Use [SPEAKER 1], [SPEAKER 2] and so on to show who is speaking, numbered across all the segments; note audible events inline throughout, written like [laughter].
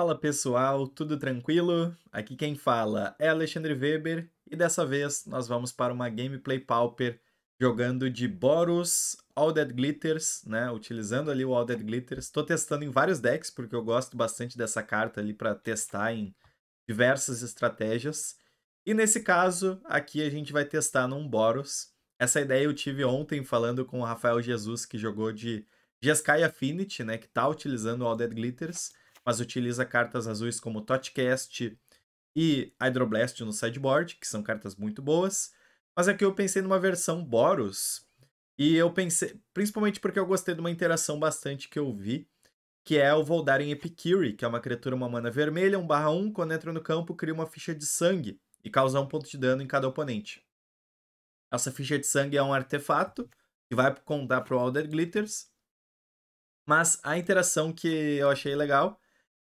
[SPEAKER 1] Fala pessoal, tudo tranquilo? Aqui quem fala é Alexandre Weber e dessa vez nós vamos para uma gameplay pauper jogando de Boros All Dead Glitters, né? Utilizando ali o All Dead Glitters. Estou testando em vários decks porque eu gosto bastante dessa carta ali para testar em diversas estratégias. E nesse caso, aqui a gente vai testar num Boros. Essa ideia eu tive ontem falando com o Rafael Jesus que jogou de Jeskai Affinity, né, que está utilizando o All Dead Glitters mas utiliza cartas azuis como Totcast e Hydroblast no sideboard, que são cartas muito boas. Mas aqui é eu pensei numa versão Boros, e eu pensei, principalmente porque eu gostei de uma interação bastante que eu vi, que é o Voldaren Epicure, que é uma criatura uma mana vermelha, 1 barra 1, quando entra no campo, cria uma ficha de sangue e causa um ponto de dano em cada oponente. Essa ficha de sangue é um artefato que vai contar para o Alder Glitters, mas a interação que eu achei legal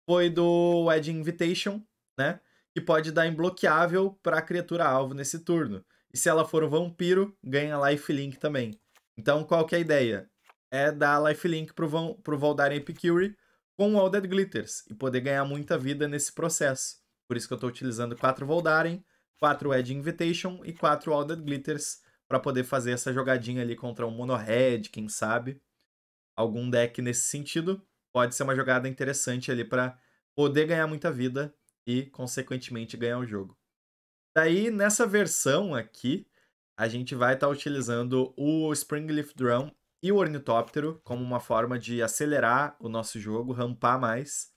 [SPEAKER 1] foi do Edge Invitation, né? Que pode dar imbloqueável para a criatura alvo nesse turno. E se ela for um vampiro, ganha lifelink também. Então, qual que é a ideia? É dar lifelink pro, Van, pro Voldaren Epicure com o All Dead Glitters e poder ganhar muita vida nesse processo. Por isso que eu estou utilizando 4 Voldaren, 4 Edge Invitation e 4 All Dead Glitters para poder fazer essa jogadinha ali contra um Mono Red, quem sabe. Algum deck nesse sentido pode ser uma jogada interessante ali para poder ganhar muita vida e, consequentemente, ganhar o jogo. Daí, nessa versão aqui, a gente vai estar tá utilizando o Springleaf Drum e o Ornitóptero como uma forma de acelerar o nosso jogo, rampar mais.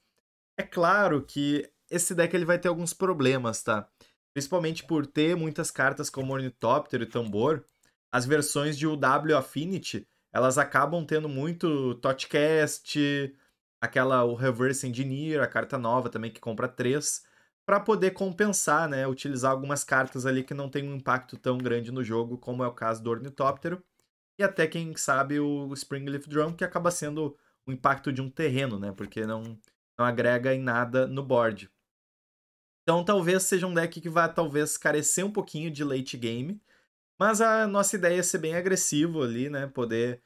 [SPEAKER 1] É claro que esse deck ele vai ter alguns problemas, tá? Principalmente por ter muitas cartas como Ornitóptero e Tambor, as versões de UW Affinity, elas acabam tendo muito Totcast, aquela o reverse engineer, a carta nova também que compra três, para poder compensar, né, utilizar algumas cartas ali que não tem um impacto tão grande no jogo, como é o caso do Ornitóptero, e até quem sabe o Springleaf Drum, que acaba sendo o impacto de um terreno, né, porque não, não agrega em nada no board. Então talvez seja um deck que vá talvez carecer um pouquinho de late game, mas a nossa ideia é ser bem agressivo ali, né, poder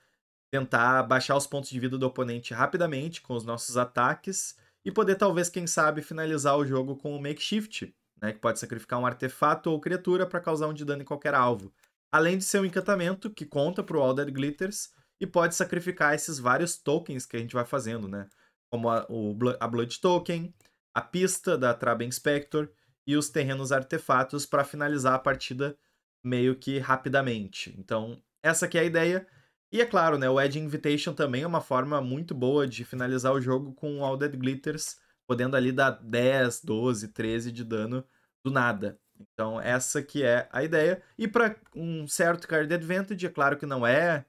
[SPEAKER 1] tentar baixar os pontos de vida do oponente rapidamente com os nossos ataques e poder talvez, quem sabe, finalizar o jogo com o makeshift, né, que pode sacrificar um artefato ou criatura para causar um de dano em qualquer alvo. Além de ser um encantamento que conta para o Alder Glitters e pode sacrificar esses vários tokens que a gente vai fazendo, né? Como a, o, a Blood Token, a pista da Traben Inspector e os terrenos artefatos para finalizar a partida meio que rapidamente. Então, essa que é a ideia. E é claro, né, o Edge Invitation também é uma forma muito boa de finalizar o jogo com All Dead Glitters, podendo ali dar 10, 12, 13 de dano do nada. Então, essa que é a ideia. E para um certo card advantage, é claro que não é,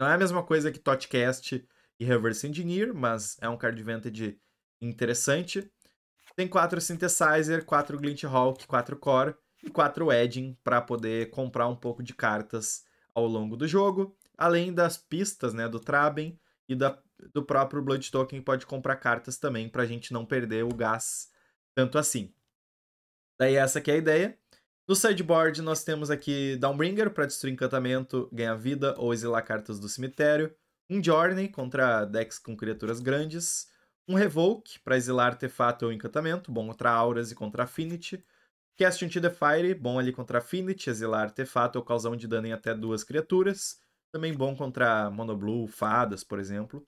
[SPEAKER 1] não é a mesma coisa que Totcast e Reverse Engineer, mas é um card advantage interessante. Tem 4 Synthesizer, 4 Glint Hawk, 4 Core e 4 Edging para poder comprar um pouco de cartas ao longo do jogo além das pistas, né, do Traben e da, do próprio Blood Token, pode comprar cartas também para a gente não perder o gás tanto assim. Daí essa que é a ideia. No sideboard nós temos aqui Downbringer para destruir encantamento, ganhar vida ou exilar cartas do cemitério, um Journey contra decks com criaturas grandes, um Revoke para exilar artefato ou encantamento, bom contra auras e contra Affinity, Cast into the Fire, bom ali contra Affinity, exilar artefato ou causar um de dano em até duas criaturas. Também bom contra Monoblue, Fadas, por exemplo.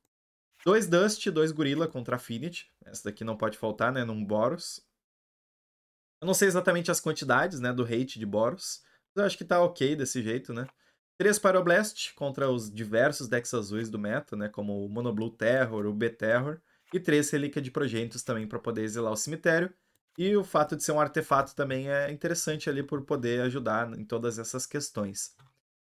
[SPEAKER 1] Dois Dust, dois Gorila contra Affinity. Essa daqui não pode faltar, né? Num Boros. Eu não sei exatamente as quantidades, né? Do hate de Boros. Mas eu acho que tá ok desse jeito, né? Três Pyroblast contra os diversos decks azuis do meta, né? Como o Monoblue Terror, o B-Terror. E três Relíquia de Projetos também para poder exilar o cemitério. E o fato de ser um artefato também é interessante ali por poder ajudar em todas essas questões.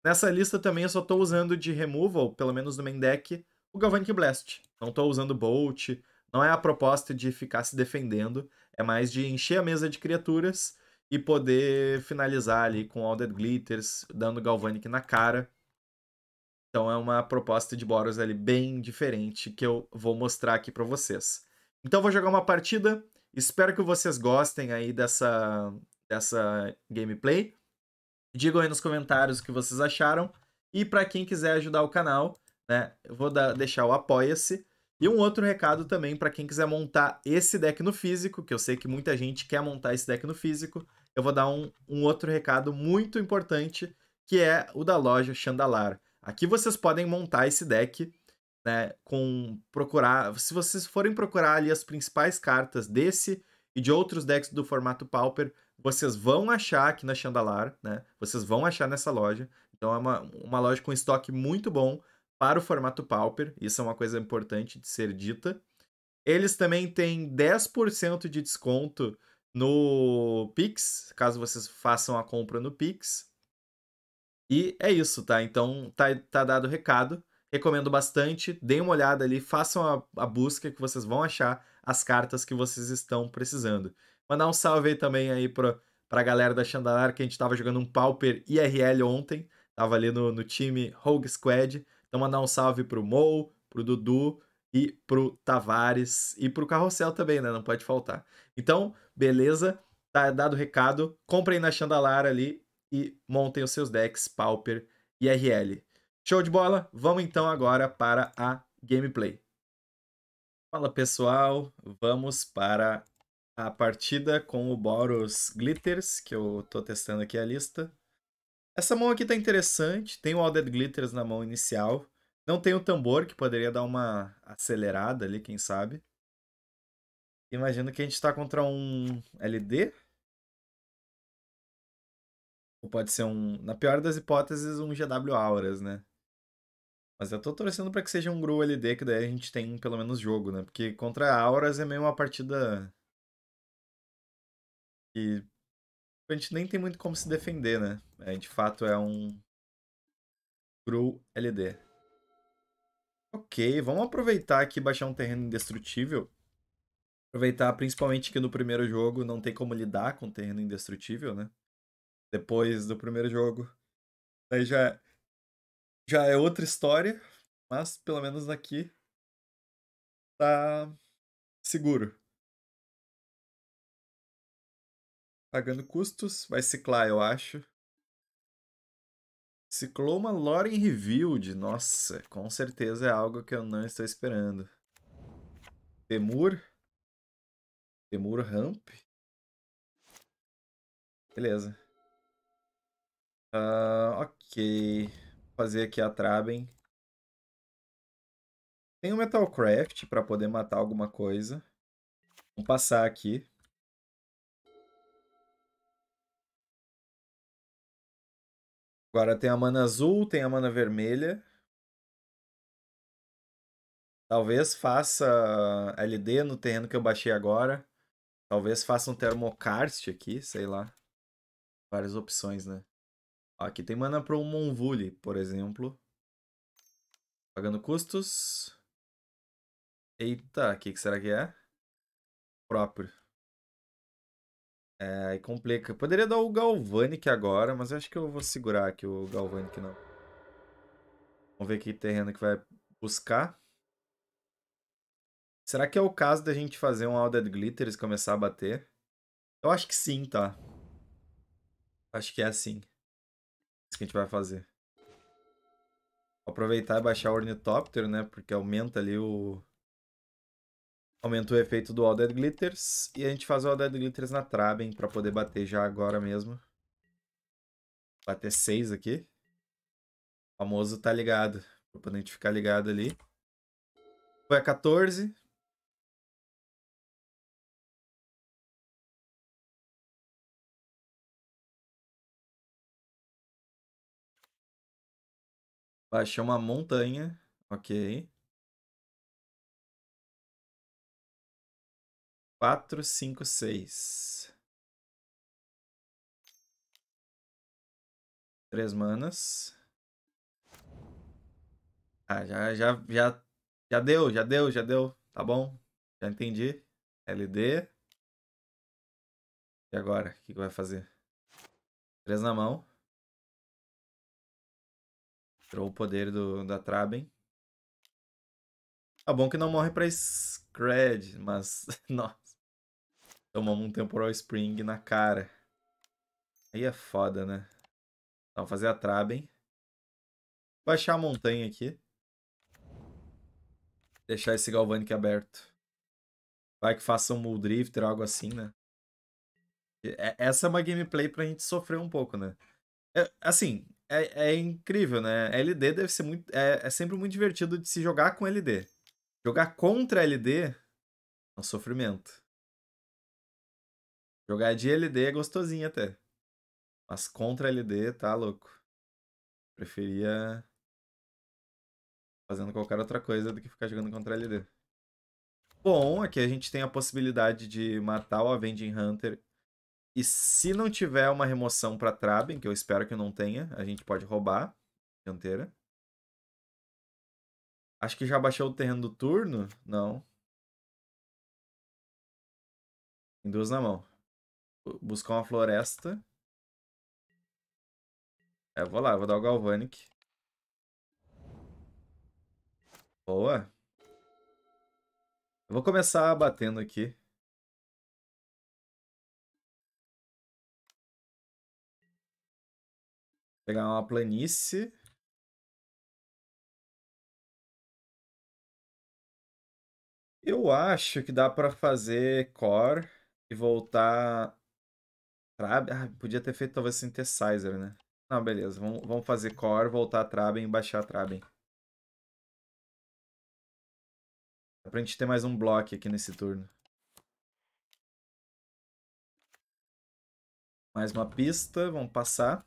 [SPEAKER 1] Nessa lista também eu só tô usando de removal, pelo menos no main deck, o Galvanic Blast. Não tô usando Bolt, não é a proposta de ficar se defendendo, é mais de encher a mesa de criaturas e poder finalizar ali com All Dead Glitters, dando Galvanic na cara. Então é uma proposta de Boros ali bem diferente que eu vou mostrar aqui para vocês. Então vou jogar uma partida, espero que vocês gostem aí dessa, dessa gameplay. Digam aí nos comentários o que vocês acharam. E para quem quiser ajudar o canal, né, eu vou dar, deixar o Apoia-se. E um outro recado também para quem quiser montar esse deck no físico, que eu sei que muita gente quer montar esse deck no físico, eu vou dar um, um outro recado muito importante, que é o da loja Chandalar. Aqui vocês podem montar esse deck, né, com procurar, se vocês forem procurar ali as principais cartas desse e de outros decks do formato Pauper, vocês vão achar aqui na Chandalar, né? Vocês vão achar nessa loja. Então é uma, uma loja com estoque muito bom para o formato Pauper. Isso é uma coisa importante de ser dita. Eles também têm 10% de desconto no Pix, caso vocês façam a compra no Pix. E é isso, tá? Então tá, tá dado o recado. Recomendo bastante. Deem uma olhada ali, façam a, a busca que vocês vão achar as cartas que vocês estão precisando. Mandar um salve aí também aí pra, pra galera da Chandalar, que a gente tava jogando um Pauper IRL ontem. Tava ali no, no time Rogue Squad. Então mandar um salve pro Mo, pro Dudu e pro Tavares e pro Carrossel também, né? Não pode faltar. Então, beleza. Tá dado o recado. Comprem na Chandalar ali e montem os seus decks Pauper IRL. Show de bola? Vamos então agora para a gameplay. Fala pessoal, vamos para a partida com o Boros Glitters, que eu tô testando aqui a lista. Essa mão aqui tá interessante, tem o Dead Glitters na mão inicial. Não tem o tambor, que poderia dar uma acelerada ali, quem sabe. Imagino que a gente tá contra um LD. Ou pode ser um, na pior das hipóteses, um GW Auras, né? Mas eu tô torcendo para que seja um Gru LD, que daí a gente tem pelo menos jogo, né? Porque contra Auras é meio uma partida e a gente nem tem muito como se defender, né? É, de fato é um Grow LD. Ok, vamos aproveitar aqui e baixar um terreno indestrutível. Aproveitar principalmente que no primeiro jogo não tem como lidar com terreno indestrutível, né? Depois do primeiro jogo. aí já, é, já é outra história, mas pelo menos aqui tá seguro.
[SPEAKER 2] Pagando custos, vai ciclar, eu
[SPEAKER 1] acho. Ciclou uma Lore Revealed. Nossa, com certeza é algo que eu não estou esperando. Temur. Temur Ramp. Beleza. Uh, ok. Vou fazer aqui a Traben. Tem o um Metalcraft para poder matar alguma coisa. Vamos passar aqui. Agora tem a mana azul, tem a mana vermelha. Talvez faça LD no terreno que eu baixei agora. Talvez faça um Thermocarst aqui, sei lá. Várias opções, né? Ó, aqui tem mana para um Monvuli, por exemplo. Pagando custos. Eita, o que, que será que é? Próprio. É, aí complica. Poderia dar o Galvanic agora, mas acho que eu vou segurar aqui o Galvanic não. Vamos ver que terreno que vai buscar. Será que é o caso da gente fazer um All Dead Glitters e começar a bater? Eu acho que sim, tá? Acho que é assim. Isso que a gente vai fazer. Aproveitar e baixar o Ornitóptero, né? Porque aumenta ali o... Aumenta o efeito do All Dead Glitters. E a gente faz o All Dead Glitters na Traben pra poder bater já agora mesmo. Bater 6 aqui. O famoso tá ligado. O poder ficar ligado ali. Foi a 14.
[SPEAKER 2] Baixei uma montanha. Ok. Quatro, cinco, seis.
[SPEAKER 1] Três manas. Ah, já, já, já, já deu, já deu, já deu. Tá bom, já entendi. LD. E agora, o que, que vai fazer? Três na mão. Tirou o poder do, da Traben. Tá bom que não morre pra Scred, mas... [laughs] não. Tomamos um temporal spring na cara. Aí é foda, né? Vamos fazer a traba, hein? Baixar a montanha aqui. Deixar esse galvanic aberto. Vai que faça um Muldrifter ou algo assim, né? É, essa é uma gameplay pra gente sofrer um pouco, né? É, assim, é, é, incrível, né? LD deve ser muito. É, é sempre muito divertido de se jogar com LD. Jogar contra LD é um sofrimento. Jogar de LD é gostosinho até. Mas contra LD tá louco. Preferia fazendo qualquer outra coisa do que ficar jogando contra LD. Bom, aqui a gente tem a possibilidade de matar o Avenging Hunter. E se não tiver uma remoção para Traben, que eu espero que não tenha, a gente pode roubar dianteira. Acho que já baixou o terreno do turno? Não.
[SPEAKER 2] duas na mão buscar uma floresta.
[SPEAKER 1] É, vou lá, vou dar o Galvanic. Boa. Eu vou começar batendo aqui.
[SPEAKER 2] Pegar uma planície.
[SPEAKER 1] Eu acho que dá para fazer core e voltar ah, podia ter feito talvez Synthesizer, né? Não, beleza. Vamos, vamos fazer Core, voltar a Traben e baixar a Traben. Dá pra gente ter mais um bloco aqui nesse turno. Mais uma pista, vamos passar.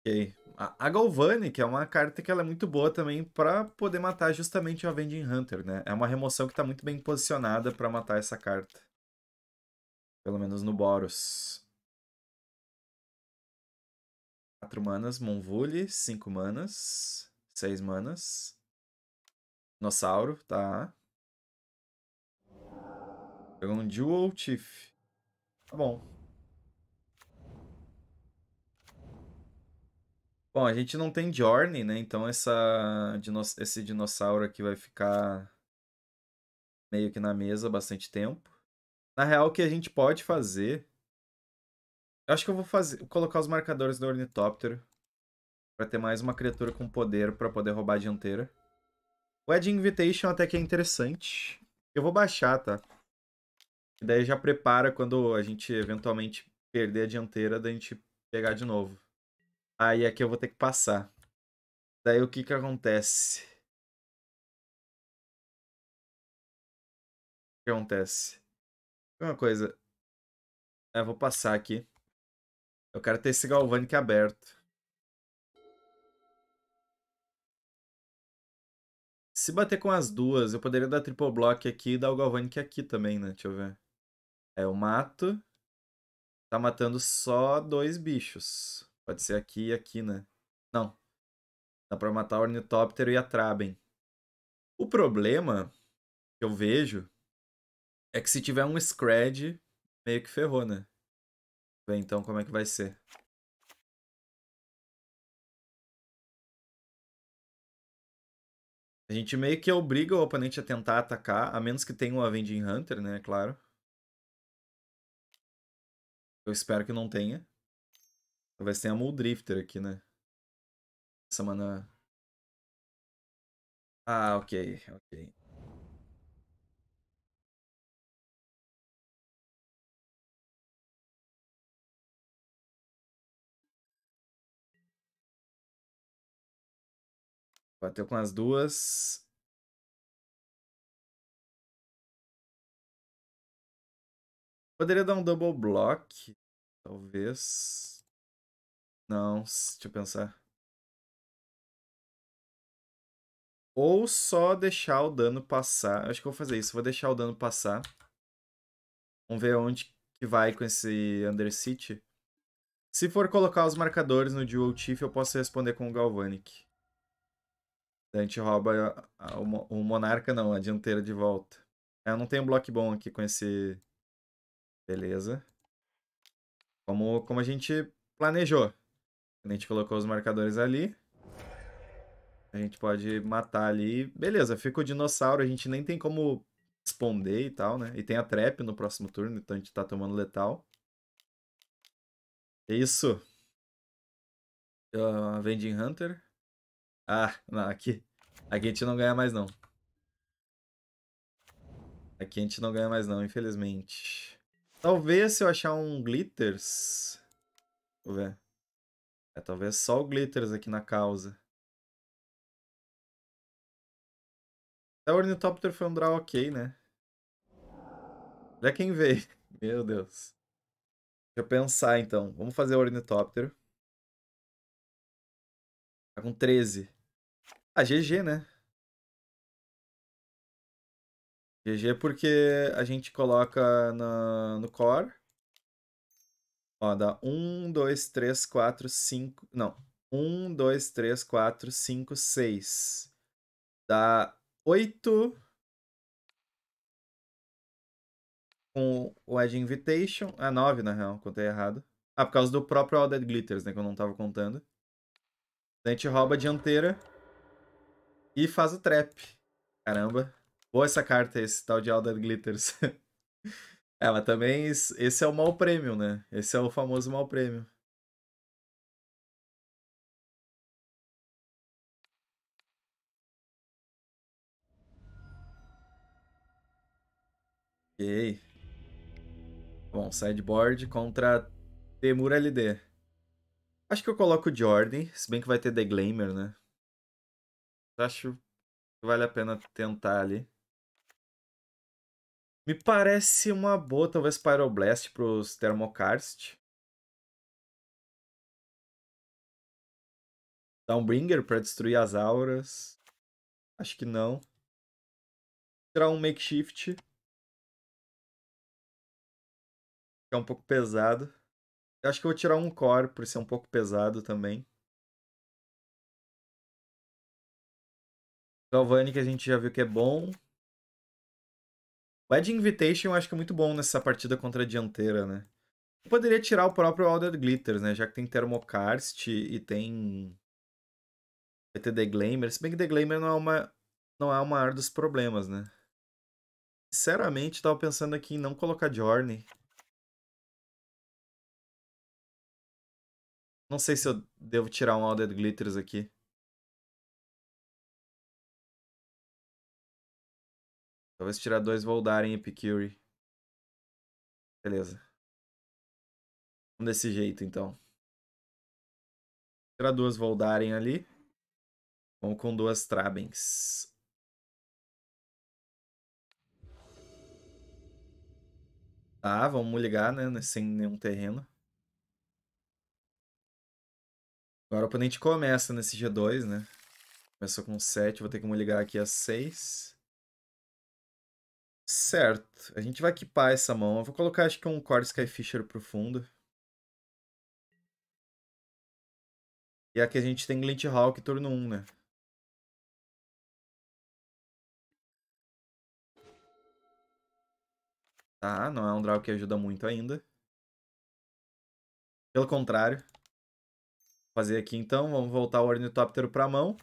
[SPEAKER 1] Ok. A, a Galvani, que é uma carta que ela é muito boa também para poder matar justamente o Avenging Hunter, né? É uma remoção que tá muito bem posicionada para matar essa carta. Pelo menos no Boros. 4 manas, Monvule, 5 manas, 6 manas. Dinossauro, tá. Pegou um Jewel Chief. Tá bom. Bom, a gente não tem Journey, né? Então essa, esse dinossauro aqui vai ficar meio que na mesa bastante tempo. Na real, o que a gente pode fazer. Eu acho que eu vou fazer, colocar os marcadores do ornitóptero. Pra ter mais uma criatura com poder para poder roubar a dianteira. O Edge Invitation até que é interessante. Eu vou baixar, tá? E daí já prepara quando a gente eventualmente perder a dianteira da gente pegar de novo. Aí aqui eu vou ter que passar. Daí o
[SPEAKER 2] que que acontece?
[SPEAKER 1] O que acontece? Uma coisa. Eu vou passar aqui. Eu quero ter esse Galvanic aberto. Se bater com as duas, eu poderia dar triple block aqui e dar o Galvanic aqui também, né? Deixa eu ver. É, eu mato. Tá matando só dois bichos. Pode ser aqui e aqui, né? Não. Dá pra matar o Ornitóptero e a Traben. O problema que eu vejo é que se tiver um Scred, meio que ferrou, né? Vê então como é que vai ser. A gente meio que obriga o oponente a tentar atacar, a menos que tenha um Avenging Hunter, né? É claro. Eu espero que não tenha. Talvez tenha Mul Drifter aqui, né? Essa mana... Ah, ok, ok.
[SPEAKER 2] Bateu com as duas. Poderia dar um double block,
[SPEAKER 1] talvez.
[SPEAKER 2] Não, deixa eu pensar.
[SPEAKER 1] Ou só deixar o dano passar. Acho que eu vou fazer isso. Vou deixar o dano passar. Vamos ver onde que vai com esse Undercity. Se for colocar os marcadores no Dual Chief, eu posso responder com o Galvanic. Daí a gente rouba ah, o, o Monarca, não, a dianteira de volta. Eu não tenho um bloco bom aqui com esse... Beleza. Como, como a gente planejou. A gente colocou os marcadores ali. A gente pode matar ali. Beleza, fica o dinossauro. A gente nem tem como responder e tal, né? E tem a trap no próximo turno, então a gente tá tomando letal. É isso. Uh, Vending Hunter. Ah, não, aqui. Aqui a gente não ganha mais, não. Aqui a gente não ganha mais, não, infelizmente. Talvez se eu achar um Glitters... Vou ver. É, talvez só o Glitters aqui na causa. Até o Ornithopter foi um draw ok, né? Já quem veio. [laughs] Meu Deus. Deixa eu pensar, então. Vamos fazer o Ornitóptero. Tá com 13. Ah, GG, né? GG é porque a gente coloca na, no core. Ó, dá 1, 2, 3, 4, 5. Não. 1, 2, 3, 4, 5, 6. Dá 8. Com o Edge Invitation. Ah, é 9 na real, contei errado. Ah, por causa do próprio All Dead Glitters, né? Que eu não tava contando. A gente rouba a dianteira. E faz o trap. Caramba. Boa essa carta, esse tal de Alder Glitters. [laughs] é, mas também esse é o mal prêmio, né? Esse é o famoso mal prêmio. Ok. Bom, sideboard contra Temur LD. Acho que eu coloco o Jordan, se bem que vai ter The Glamer, né? Acho que vale a pena tentar ali. Me parece uma boa, talvez, Pyroblast para os Thermokarst. Downbringer para destruir as
[SPEAKER 2] auras. Acho que não. Tirar um makeshift. Que é um pouco pesado. Eu acho que eu vou tirar um core por ser um pouco pesado também.
[SPEAKER 1] Galvani, que a gente já viu que é bom. Wedding Invitation eu acho que é muito bom nessa partida contra a dianteira, né? Eu poderia tirar o próprio Alder Glitters, né? Já que tem Thermocarst e tem. Vai ter Deglamer. Se bem que Deglamer não é, uma... não é o maior dos problemas, né? Sinceramente, tava pensando aqui em não colocar Journey.
[SPEAKER 2] Não sei se eu devo tirar um Alder Glitters aqui. Talvez tirar dois Voldarem em Epicure. Beleza. Vamos desse jeito, então. Tirar duas Voldaren ali. Vamos
[SPEAKER 1] com duas Trabens. Tá, vamos ligar, né? né sem nenhum terreno. Agora o oponente começa nesse G2, né? Começou com 7, vou ter que ligar aqui a 6. Certo, a gente vai equipar essa mão. Eu vou colocar acho que um Core Skyfisher pro fundo. E aqui a gente tem Glint Hawk turno 1, né? Tá, não é um draw que ajuda muito ainda. Pelo contrário. Vou fazer aqui então, vamos voltar o Ornitóptero pra mão.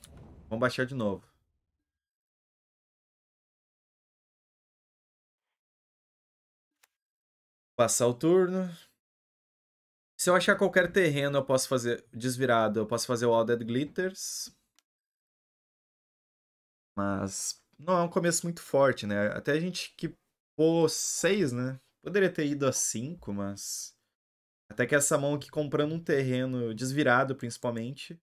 [SPEAKER 1] Vamos baixar de novo. Passar o turno. Se eu achar qualquer terreno, eu posso fazer desvirado. Eu posso fazer o All Dead Glitters. Mas não é um começo muito forte, né? Até a gente que pô 6, né? Poderia ter ido a 5, mas... Até que essa mão aqui comprando um terreno desvirado, principalmente.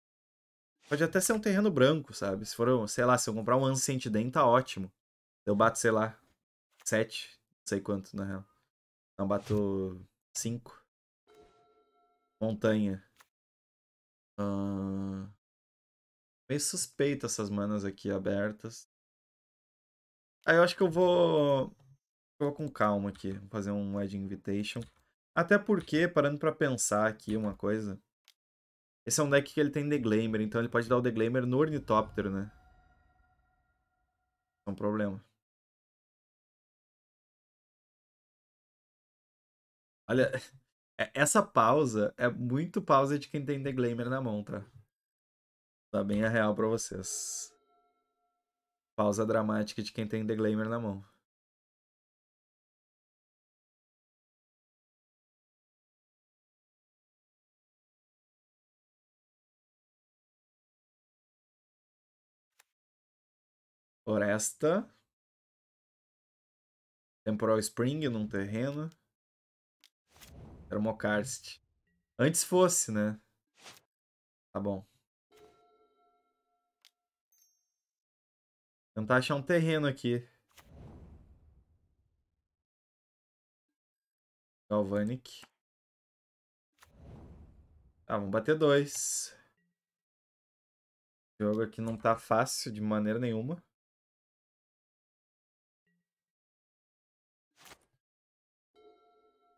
[SPEAKER 1] Pode até ser um terreno branco, sabe? Se for, sei lá, se eu comprar um Ancient Den, tá ótimo. Eu bato, sei lá, 7, não sei quanto, na real. Então bato 5. Montanha. Uh... Meio suspeito essas manas aqui abertas. Aí eu acho que eu vou... Eu vou com calma aqui. Vou fazer um wedding Invitation. Até porque, parando pra pensar aqui uma coisa... Esse é um deck que ele tem Deglamer, então ele pode dar o Deglamer no Ornitóptero, né? É um problema. Olha, é, essa pausa é muito pausa de quem tem The Glamour na mão, tá? Tá bem a real pra vocês. Pausa dramática de quem tem The Glamour na mão.
[SPEAKER 2] Floresta.
[SPEAKER 1] Temporal Spring num terreno. Era o Mocarst. Antes fosse, né? Tá bom. Tentar achar um terreno aqui.
[SPEAKER 2] Galvanic. Tá, vamos bater dois. O jogo aqui não tá
[SPEAKER 1] fácil de maneira nenhuma.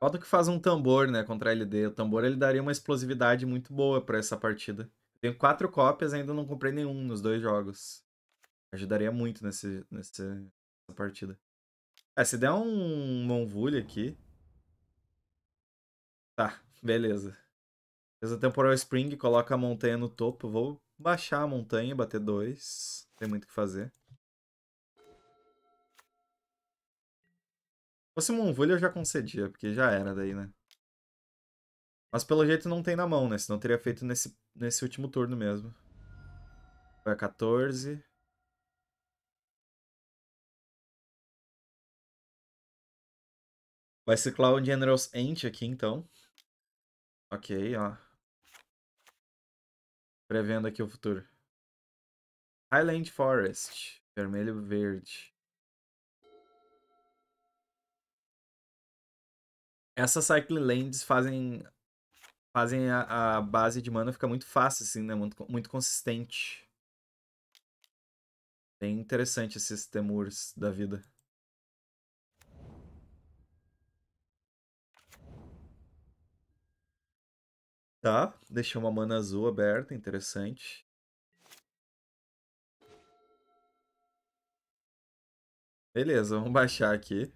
[SPEAKER 1] Falta que faz um tambor, né, contra a LD. O tambor ele daria uma explosividade muito boa para essa partida. Tenho quatro cópias ainda não comprei nenhum nos dois jogos. Ajudaria muito nesse, nesse, nessa partida. É, se der um Monvulho aqui... Tá, beleza. Fez temporal spring, coloca a montanha no topo. Vou baixar a montanha, bater dois. tem muito o que fazer. fosse Monvulha eu já concedia, porque já era daí, né? Mas pelo jeito não tem na mão, né? Senão teria feito nesse, nesse último turno mesmo. Foi a 14.
[SPEAKER 2] Vai ciclar o General's Ant aqui, então. Ok,
[SPEAKER 1] ó. Prevendo aqui o futuro. Highland Forest. Vermelho-verde. essas cycling lanes fazem fazem a, a, base de mana ficar muito fácil, assim, né? Muito, muito consistente. Bem interessante esses temores da vida. Tá, Deixou uma mana azul aberta, interessante. Beleza, vamos baixar aqui.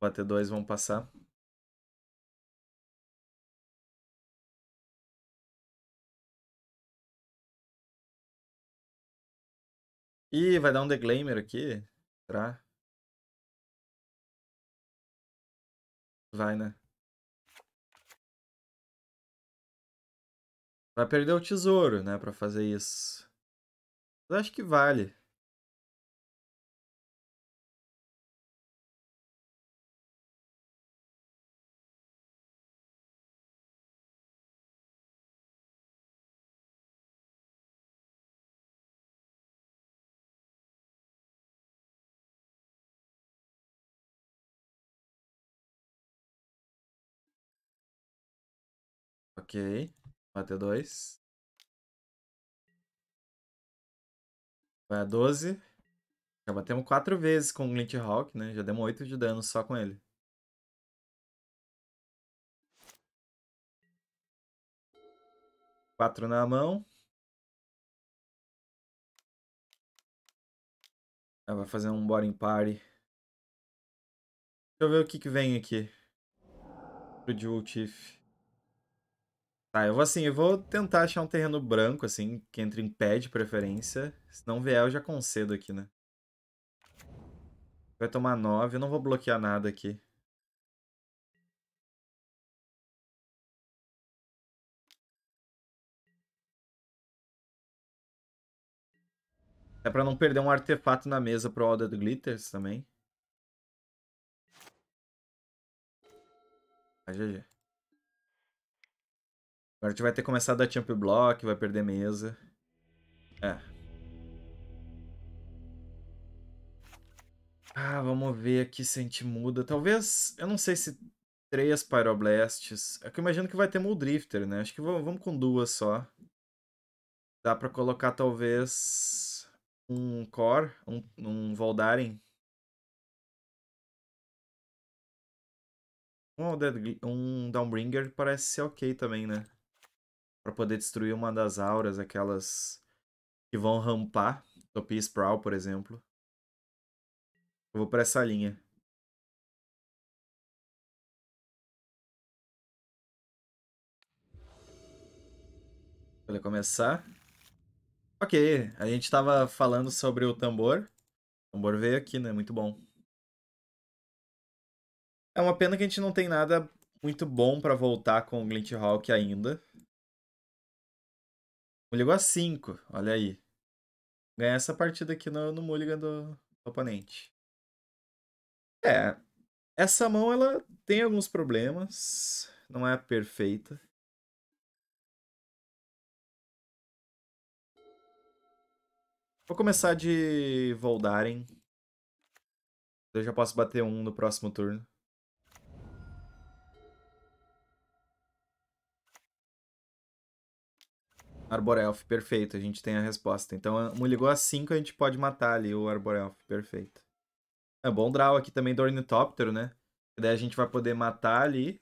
[SPEAKER 2] Bater dois, vamos passar. Ih, vai dar um deglamer aqui? Será? Vai, né? Vai perder o tesouro, né, pra fazer isso. Mas acho que vale. Ok.
[SPEAKER 1] Bateu dois. Vai a 12. Já batemos quatro vezes com o Glint Hawk, né? Já demos oito de dano só com ele.
[SPEAKER 2] Quatro na mão.
[SPEAKER 1] Ela ah, vai fazer um boring party. Deixa eu ver o que que vem aqui. Pro Dual Chief. Tá, eu vou assim, eu vou tentar achar um terreno branco, assim, que entre em pé de preferência. Se não vier, eu já concedo aqui, né? Vai tomar 9, eu não vou bloquear
[SPEAKER 2] nada aqui.
[SPEAKER 1] É pra não perder um artefato na mesa pro All do Glitters também. A GG. Agora a gente vai ter começado a dar champ block, vai perder mesa. É. Ah, vamos ver aqui se a gente muda. Talvez, eu não sei se três Pyroblasts. É que eu imagino que vai ter Muldrifter, né? Acho que vamos com duas só. Dá pra colocar talvez um Core, um, um Voldaren. Um, um Downbringer parece ser ok também, né? para poder destruir uma das auras, aquelas que vão rampar. Topia Sprawl, por exemplo. Eu vou para essa linha. Vou começar. Ok, a gente estava falando sobre o tambor. O tambor veio aqui, né? Muito bom. É uma pena que a gente não tem nada muito bom para voltar com o Glint Hawk ainda ligou a 5, olha aí. Ganhar essa partida aqui no, no mulligan do, do oponente. É, essa mão ela tem alguns problemas, não é perfeita. Vou começar de Voldaren. Eu já posso bater um no próximo turno. Arborelf, perfeito. A gente tem a resposta. Então, um ligou a 5, a gente pode matar ali o Arborelf, perfeito. É bom draw aqui também do Ornitóptero, né? E daí a gente vai poder matar ali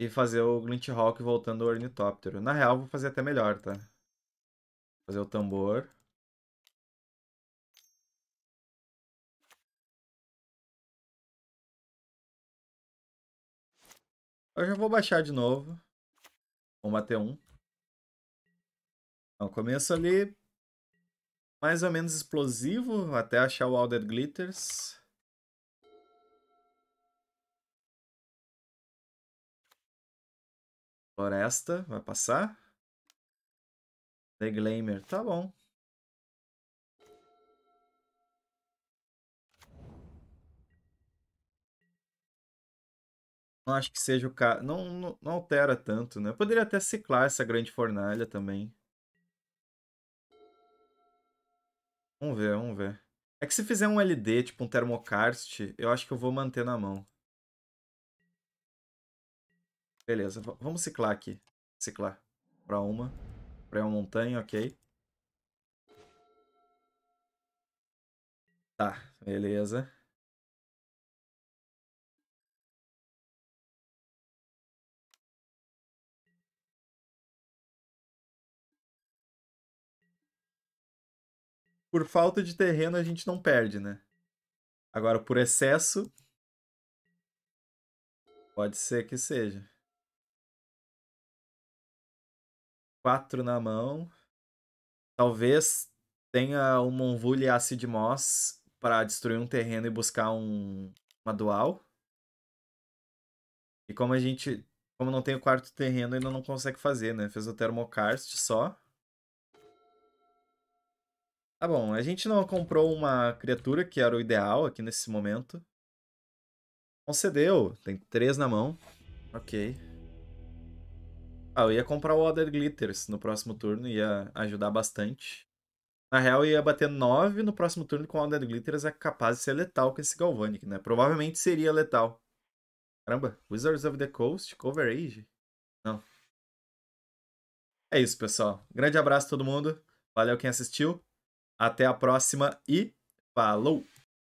[SPEAKER 1] e fazer o Glint Hawk voltando o Ornitóptero. Na real, vou fazer até melhor, tá? Fazer o tambor.
[SPEAKER 2] Eu já vou baixar de novo.
[SPEAKER 1] Vou bater um. Então, começo ali mais ou menos explosivo até achar o Alder Glitters. Floresta, vai passar. The Glamer, tá bom. Não acho que seja o caso. Não, não, não altera tanto, né? Poderia até ciclar essa grande fornalha também. Vamos ver, vamos ver. É que se fizer um LD, tipo um Thermocast, eu acho que eu vou manter na mão. Beleza, vamos ciclar aqui. Ciclar. Pra uma. Pra uma montanha, ok. Tá, beleza. por falta de terreno a gente não perde, né? Agora, por excesso, pode ser que seja. Quatro na mão. Talvez tenha um Monvul e Acid Moss para destruir um terreno e buscar um, uma dual. E como a gente. Como não tem o quarto terreno, ainda não consegue fazer, né? Fez o Thermocarst só. Tá bom, a gente não comprou uma criatura, que era o ideal aqui nesse momento. Concedeu, tem três na mão. Ok. Ah, eu ia comprar o Other Glitters no próximo turno, ia ajudar bastante. Na real, ia bater 9 no próximo turno com o Other Glitters, é capaz de ser letal com esse Galvanic, né? Provavelmente seria letal. Caramba, Wizards of the Coast, Coverage? Não. É isso, pessoal. Grande abraço a todo mundo. Valeu quem assistiu. Até a próxima e falou!